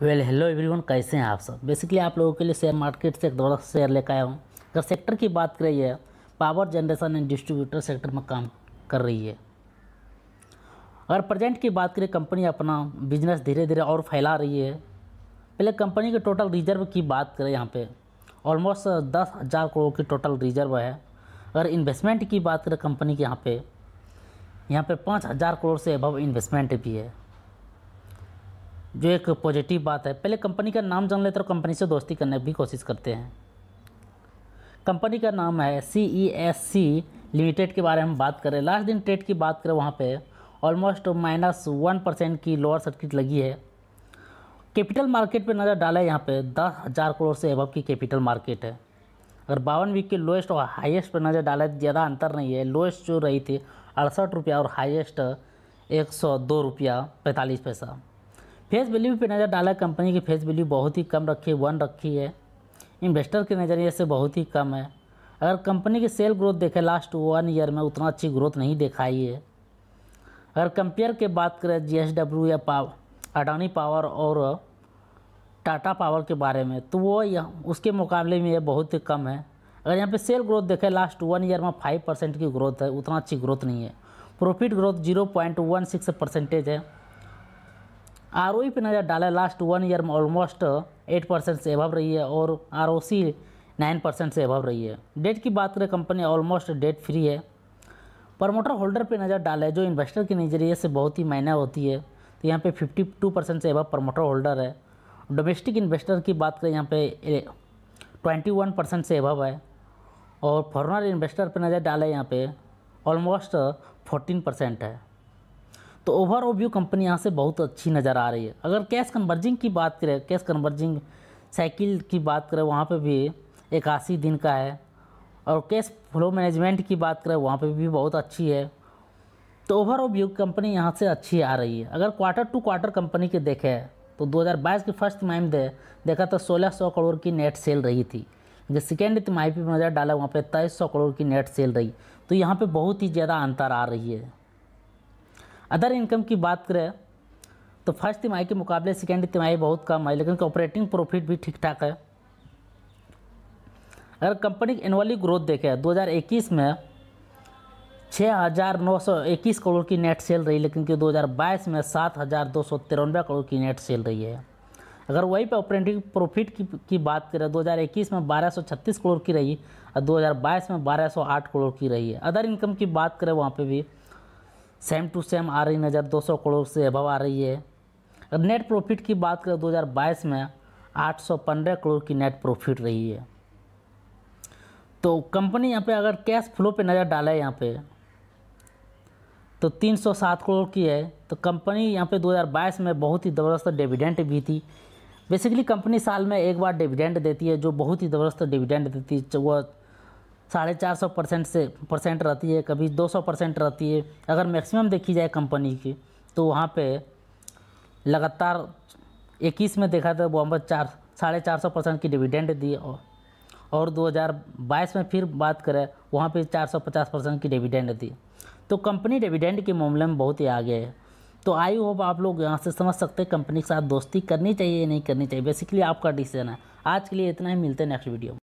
well hello everyone कैसे हैं आप सब बेसिकली आप लोगों के लिए शेयर मार्केट से एक दौरा शेयर लेकर आया हूँ अगर सेक्टर की बात करें यह power generation and distributor sector में काम कर रही है अगर प्रेजेंट की बात करें कंपनी अपना बिजनेस धीरे धीरे और फैला रही है पहले कंपनी के टोटल रिजर्व की बात करें यहाँ पर ऑलमोस्ट दस हज़ार करोड़ की टोटल रिजर्व है अगर इन्वेस्टमेंट की बात करें कंपनी के यहाँ पे यहाँ पे पाँच हज़ार करोड़ से अबव इन्वेस्टमेंट भी है जो एक पॉजिटिव बात है पहले कंपनी का नाम जान लेते हैं और कंपनी से दोस्ती करने की कोशिश करते हैं कंपनी का नाम है सी ई एस सी लिमिटेड के बारे में बात करें लास्ट दिन ट्रेड की बात करें वहाँ पे ऑलमोस्ट माइनस वन परसेंट की लोअर सर्किट लगी है कैपिटल मार्केट पे नज़र डाला है यहाँ पे दस हज़ार करोड़ से अबव की कैपिटल मार्केट है अगर बावन वीक के लोएस्ट और हाईएस्ट पर नज़र डाला ज़्यादा अंतर नहीं है लोएस्ट जो रही थी अड़सठ रुपया और हाईएस्ट एक सौ दो रुपया पैंतालीस पैसा फेस वैल्यू पे नज़र डाला कंपनी की फेस वैल्यू बहुत ही कम रखी है वन रखी है इन्वेस्टर के नज़रिए से बहुत ही कम है अगर कंपनी की सेल ग्रोथ देखें लास्ट वन ईयर में उतना अच्छी ग्रोथ नहीं दिखाई है अगर कंपेयर के बात करें जी या पाव अडानी पावर और टाटा पावर के बारे में तो वो उसके मुकाबले में ये बहुत ही कम है अगर यहाँ पे सेल ग्रोथ देखें लास्ट वन ईयर में फाइव परसेंट की ग्रोथ है उतना अच्छी ग्रोथ नहीं है profit growth zero point one six percentage है आर पे नज़र डाला लास्ट वन ईयर में ऑलमोस्ट एट परसेंट से अभव रही है और R O C nine percent से अभव रही है डेट की बात करें कंपनी ऑलमोस्ट डेट फ्री है प्रमोटर होल्डर पे नज़र डाला है जो इन्वेस्टर के नज़रिए से बहुत ही मायने होती है तो यहाँ पे 52 परसेंट से अभव प्रमोटर होल्डर है डोमेस्टिक इन्वेस्टर की बात करें यहाँ पे वन परसेंट से अभव है और फॉरनर इन्वेस्टर पर नज़र डाला है यहाँ पर ऑलमोस्ट फोर्टीन परसेंट है तो ओवरऑल व्यू कंपनी यहाँ से बहुत अच्छी नज़र आ रही है अगर कैश कन्वर्जिंग की बात करें कैश कन्वर्जिंग साइकिल की बात करें वहाँ पर भी इक्यासी दिन का है और कैश फ्लो मैनेजमेंट की बात करें वहाँ पर भी बहुत अच्छी है तो ओवरऑल व्यू कंपनी यहाँ से अच्छी आ रही है अगर क्वार्टर टू क्वार्टर कंपनी के देखें तो 2022 के फर्स्ट तिमाही में देखा तो 1600 करोड़ की नेट सेल रही थी जो सेकेंड तिमाही पर नज़र डाला वहाँ पर तेईस करोड़ की नेट सेल रही तो यहाँ पर बहुत ही ज़्यादा अंतर आ रही है अदर इनकम की बात करें तो फर्स्ट तिमाही के मुकाबले सेकेंड तिमाही बहुत कम है लेकिन ऑपरेटिंग प्रॉफिट भी ठीक ठाक है अगर कंपनी की एनुअली ग्रोथ देखें 2021 में 6,921 करोड़ की नेट सेल रही लेकिन कि 2022 में सात हज़ार दो सौ तिरानवे करोड़ की नेट सेल रही है अगर वहीं पर ऑपरेटिंग प्रॉफिट की, की बात करें 2021 में 1236 करोड़ की रही और 2022 में 1208 करोड़ की रही है अदर इनकम की बात करें वहाँ पे भी सेम टू सेम आ रही नज़र 200 करोड़ से अभव आ रही है अगर नेट प्रॉफिट की बात करें 2022 में 815 करोड़ की नेट प्रॉफिट रही है तो कंपनी यहाँ पे अगर कैश फ्लो पे नज़र डाले यहाँ पे तो 307 करोड़ की है तो कंपनी यहाँ पे 2022 में बहुत ही ज़बरदस्त डिविडेंट भी थी बेसिकली कंपनी साल में एक बार डिविडेंट देती है जो बहुत ही ज़बरदस्त डिविडेंट देती है वह साढ़े चार सौ परसेंट से परसेंट रहती है कभी दो सौ परसेंट रहती है अगर मैक्सिमम देखी जाए कंपनी की तो वहाँ पे लगातार इक्कीस में देखा था तो बॉम्बे चार साढ़े चार सौ परसेंट की डिविडेंड दी और और 2022 में फिर बात करें वहाँ पे 450 परसेंट की डिविडेंड दी तो कंपनी डिविडेंड के मामले में बहुत ही आगे है तो आई होप आप लोग यहाँ से समझ सकते हैं कंपनी के साथ दोस्ती करनी चाहिए या नहीं करनी चाहिए बेसिकली आपका डिसीजन है आज के लिए इतना ही मिलते हैं नेक्स्ट वीडियो में